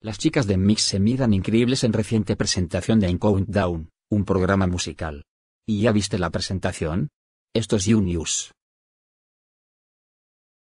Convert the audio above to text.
Las chicas de Mix se miran increíbles en reciente presentación de In Countdown, un programa musical. ¿Y ya viste la presentación? Esto es You News.